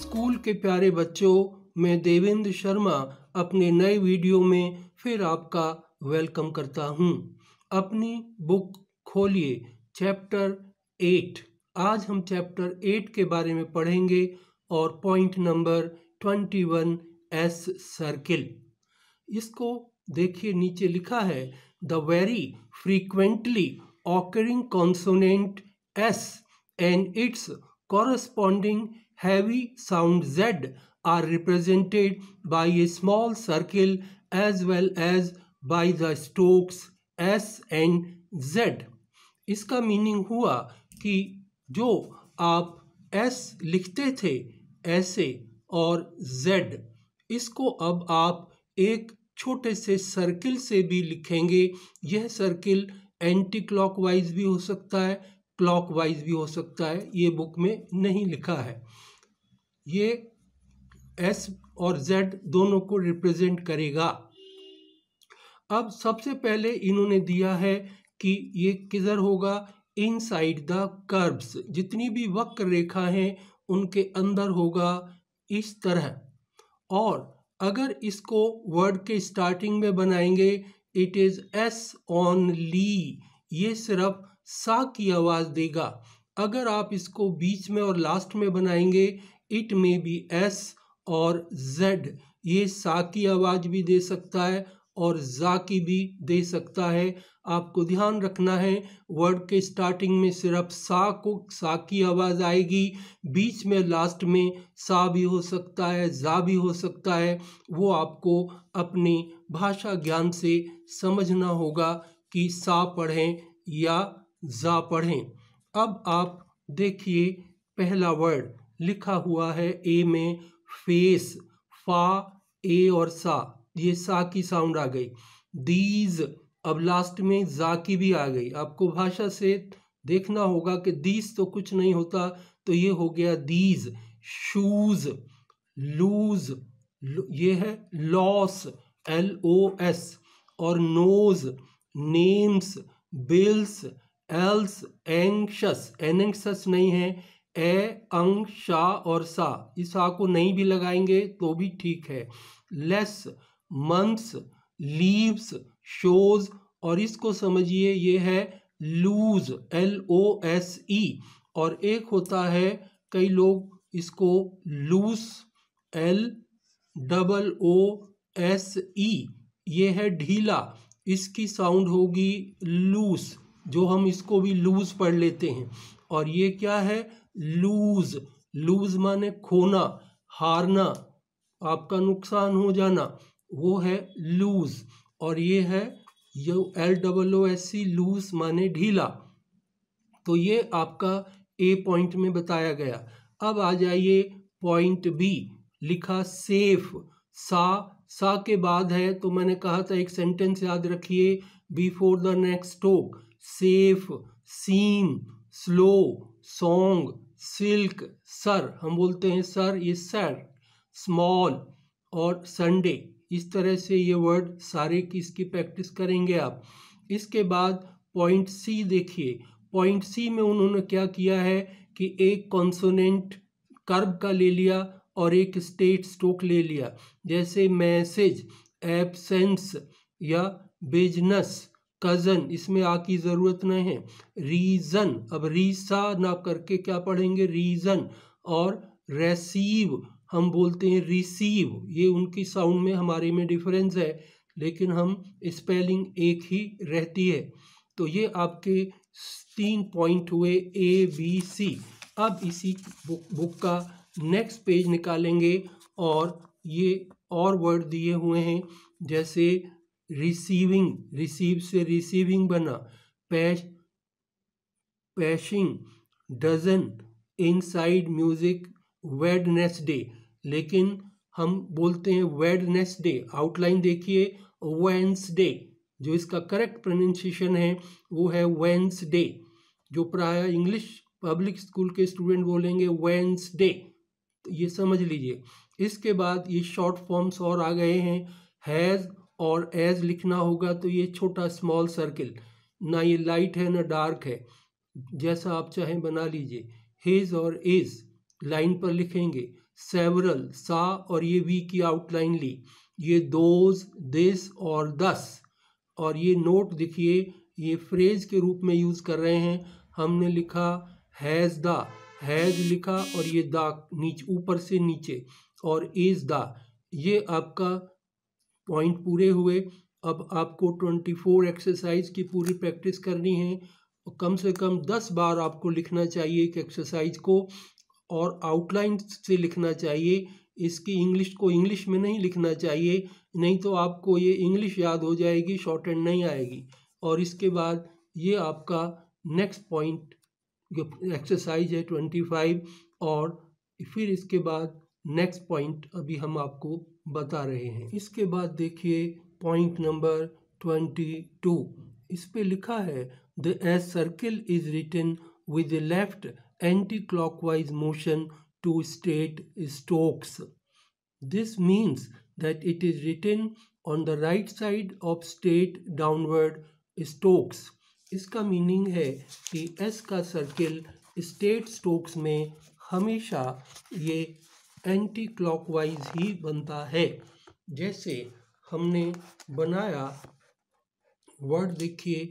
School के प्यारे बच्चों मैं देवेंद्र शर्मा अपने नए वीडियो में फिर आपका वेलकम करता हूं। अपनी बुक खोलिए चैप्टर एट आज हम चैप्टर एट के बारे में पढ़ेंगे और point number twenty one S circle इसको देखिए नीचे लिखा है the very frequently occurring consonant S and its corresponding heavy sound Z are represented by a small circle as well as by the strokes S and Z. इसका meaning हुआ कि जो आप S लिखते थे ऐसे और Z इसको अब आप एक छोटे से सर्किल से भी लिखेंगे यह सर्किल एंटी क्लॉकवाइज भी हो सकता है क्लॉकवाइज भी हो सकता है ये बुक में नहीं लिखा है ये एस और जेड दोनों को रिप्रेजेंट करेगा अब सबसे पहले इन्होंने दिया है कि ये किधर होगा इनसाइड द कर्ब्स जितनी भी वक्र रेखा हैं उनके अंदर होगा इस तरह और अगर इसको वर्ड के स्टार्टिंग में बनाएंगे it is S only ये सिर्फ सा की आवाज़ देगा अगर आप इसको बीच में और लास्ट में बनाएंगे इट मे बी एस और जेड ये सा की आवाज़ भी दे सकता है और जा की भी दे सकता है आपको ध्यान रखना है वर्ड के स्टार्टिंग में सिर्फ सा को सा की आवाज़ आएगी बीच में लास्ट में सा भी हो सकता है जा भी हो सकता है वो आपको अपनी भाषा ज्ञान से समझना होगा कि सा पढ़ें या जा पढ़ें अब आप देखिए पहला वर्ड लिखा हुआ है ए में फेस फा ए और सा ये सा की साउंड आ गई दीज अब लास्ट में जा की भी आ गई आपको भाषा से देखना होगा कि दीज तो कुछ नहीं होता तो ये हो गया दीज शूज लूज ये है लॉस एल ओ एस और nose names bills else anxious annexes नहीं है ए अंग शा और सा इस आ को नहीं भी लगाएंगे तो भी ठीक है लेस मंथ्स लीव्स शोज और इसको समझिए ये है lose L O S E और एक होता है कई लोग इसको loose L double O S E ये है ढीला इसकी साउंड होगी लूस जो हम इसको भी लूज पढ़ लेते हैं और ये क्या है लूज लूज माने खोना हारना आपका नुकसान हो जाना वो है लूज और ये है यो L double O S C loose माने ढीला तो ये आपका ए पॉइंट में बताया गया अब आ जाइए पॉइंट बी लिखा सेफ सा सा के बाद है तो मैंने कहा था एक सेंटेंस याद रखिए before the next stroke safe seem slow song silk sir हम बोलते हैं सर ये सर स्मॉल और संडे इस तरह से ये वर्ड सारे की इसकी प्रैक्टिस करेंगे आप इसके बाद पॉइंट सी देखिए पॉइंट सी में उन्होंने क्या किया है कि एक कॉन्सोनेंट कर्ब का ले लिया और एक स्टेट स्टोक ले लिया जैसे मैसेज एबसेंस या बिजनेस कज़न इसमें आ की ज़रूरत नहीं है रीज़न अब रीसा ना करके क्या पढ़ेंगे रीज़न और रेसीव हम बोलते हैं रिसीव ये उनकी साउंड में हमारे में डिफरेंस है लेकिन हम स्पेलिंग एक ही रहती है तो ये आपके तीन पॉइंट हुए ए बी सी अब इसी बुक बुक का नेक्स्ट पेज निकालेंगे और ये और वर्ड दिए हुए हैं जैसे रिसीविंग रिसीव से रिसीविंग बना पैश passing dozen inside music Wednesday लेकिन हम बोलते हैं वेडनेसडे आउटलाइन देखिए वेंसडे जो इसका करेक्ट प्रोनाउंसिएशन है वो है वेंसडे जो प्राय इंग्लिश पब्लिक स्कूल के स्टूडेंट बोलेंगे वेंसडे तो ये समझ लीजिए इसके बाद ये शॉर्ट फॉर्म्स और आ गए हैं हैज़ और एज लिखना होगा तो ये छोटा स्मॉल सर्किल ना ये लाइट है ना डार्क है जैसा आप चाहें बना लीजिए हिज और इज लाइन पर लिखेंगे सेवरल सा और ये वी की आउटलाइन ली ये दोज दिस और दस और ये नोट देखिए ये फ्रेज के रूप में यूज़ कर रहे हैं हमने लिखा हैज़ दा हैज़ लिखा और ये दा नीचे ऊपर से नीचे और इज़ दा ये आपका पॉइंट पूरे हुए अब आपको ट्वेंटी फोर एक्सरसाइज की पूरी प्रैक्टिस करनी है और कम से कम दस बार आपको लिखना चाहिए एक एक्सरसाइज को और आउटलाइन से लिखना चाहिए इसकी इंग्लिश को इंग्लिश में नहीं लिखना चाहिए नहीं तो आपको ये इंग्लिश याद हो जाएगी शॉर्ट एंड नहीं आएगी और इसके बाद ये आपका नेक्स्ट पॉइंट जो एक्सरसाइज है ट्वेंटी फाइव और फिर इसके बाद नेक्स्ट पॉइंट अभी हम आपको बता रहे हैं इसके बाद देखिए पॉइंट नंबर ट्वेंटी टू इस पर लिखा है the S circle is written with left anti clockwise motion to straight strokes this means that it is written on the right side of straight downward strokes इसका meaning है कि S का circle state Stokes में हमेशा ये anti clockwise ही बनता है जैसे हमने बनाया वर्ड देखिए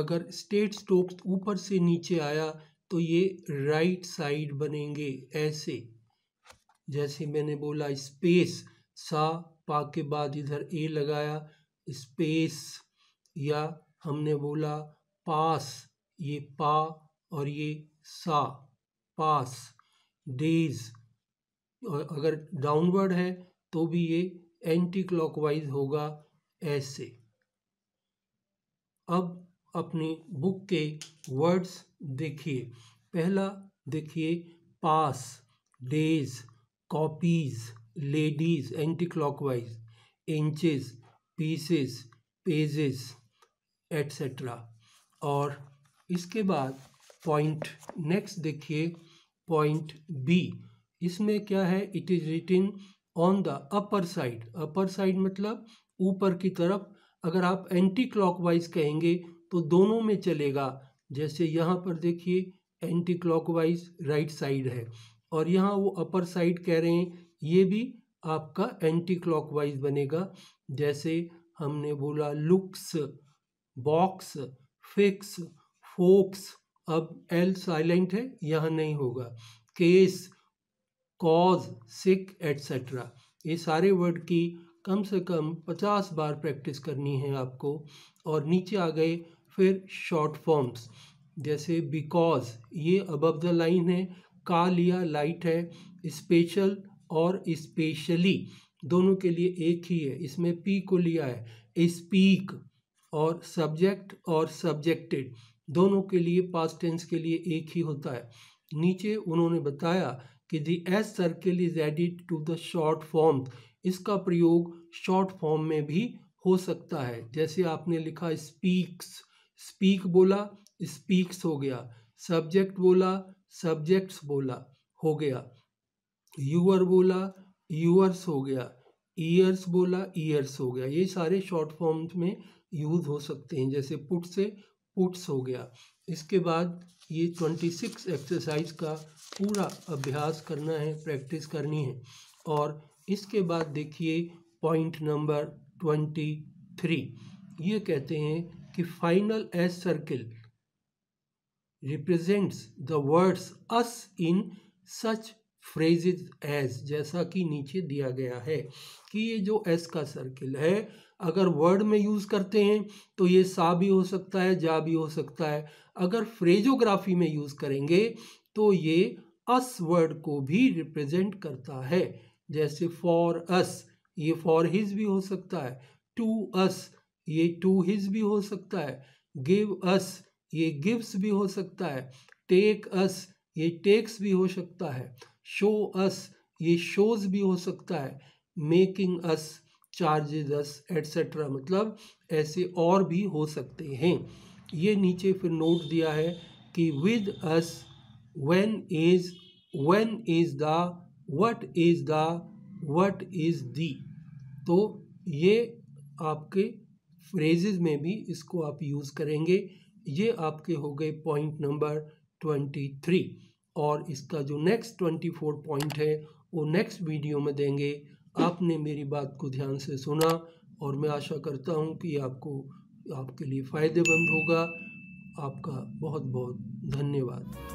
अगर स्टेट स्टोक्स ऊपर से नीचे आया तो ये राइट साइड बनेंगे ऐसे जैसे मैंने बोला स्पेस सा पा के बाद इधर ए लगाया स्पेस या हमने बोला पास ये पा और ये सा पास डेज अगर डाउनवर्ड है तो भी ये एंटी क्लॉकवाइज होगा ऐसे अब अपनी बुक के वर्ड्स देखिए पहला देखिए pass days copies ladies anti clockwise inches pieces pages etcetera और इसके बाद पॉइंट नेक्स्ट देखिए पॉइंट बी इसमें क्या है it is written on the upper side upper side मतलब ऊपर की तरफ अगर आप एंटी क्लॉकवाइज कहेंगे तो दोनों में चलेगा जैसे यहाँ पर देखिए एंटी क्लॉकवाइज राइट साइड है और यहाँ वो अपर साइड कह रहे हैं ये भी आपका एंटी क्लॉकवाइज बनेगा जैसे हमने बोला लुक्स बॉक्स फिक्स फोक्स अब एल साइलेंट है यहाँ नहीं होगा केस कॉज सिक एट्सेट्रा ये सारे वर्ड की कम से कम पचास बार प्रैक्टिस करनी है आपको और नीचे आ गए फिर शॉर्ट फॉर्म्स जैसे बिकॉज ये अबव द लाइन है का लिया लाइट है स्पेशल और स्पेशली दोनों के लिए एक ही है इसमें पी को लिया है स्पीक और सब्जेक्ट और सब्जेक्टेड दोनों के लिए पास्ट टेंस के लिए एक ही होता है नीचे उन्होंने बताया कि the S circle is added to the short form इसका प्रयोग शॉर्ट फॉर्म में भी हो सकता है जैसे आपने लिखा स्पीक्स स्पीक बोला स्पीक्स हो गया सब्जेक्ट बोला सब्जेक्ट्स बोला हो गया यूअर बोला यूअर्स हो गया ईयर्स बोला ईयर्स हो गया ये सारे शॉर्ट फॉर्म में यूज हो सकते हैं जैसे पुट से पुट्स हो गया इसके बाद ये ट्वेंटी सिक्स एक्सरसाइज का पूरा अभ्यास करना है प्रैक्टिस करनी है और इसके बाद देखिए पॉइंट नंबर ट्वेंटी थ्री ये कहते हैं कि final S circle represents the words us in such phrases as जैसा कि नीचे दिया गया है कि ये जो एस का सर्किल है अगर वर्ड में यूज़ करते हैं तो ये सा भी हो सकता है जा भी हो सकता है अगर फ्रेजोग्राफी में यूज़ करेंगे तो ये अस वर्ड को भी रिप्रेजेंट करता है जैसे फॉर अस ये फॉर हिज भी हो सकता है टू अस ये टू हिज भी हो सकता है गिव अस ये गिव्स भी हो सकता है टेक अस ये टेक्स भी हो सकता है शो अस ये शोज भी हो सकता है making us charges us etcetera मतलब ऐसे और भी हो सकते हैं ये नीचे फिर नोट दिया है कि with us when is when is the what is the what is the तो ये आपके फ्रेजेज में भी इसको आप यूज़ करेंगे ये आपके हो गए पॉइंट नंबर ट्वेंटी थ्री और इसका जो नेक्स्ट ट्वेंटी फोर पॉइंट है वो नेक्स्ट वीडियो में देंगे आपने मेरी बात को ध्यान से सुना और मैं आशा करता हूँ कि आपको आपके लिए फ़ायदेमंद होगा आपका बहुत बहुत धन्यवाद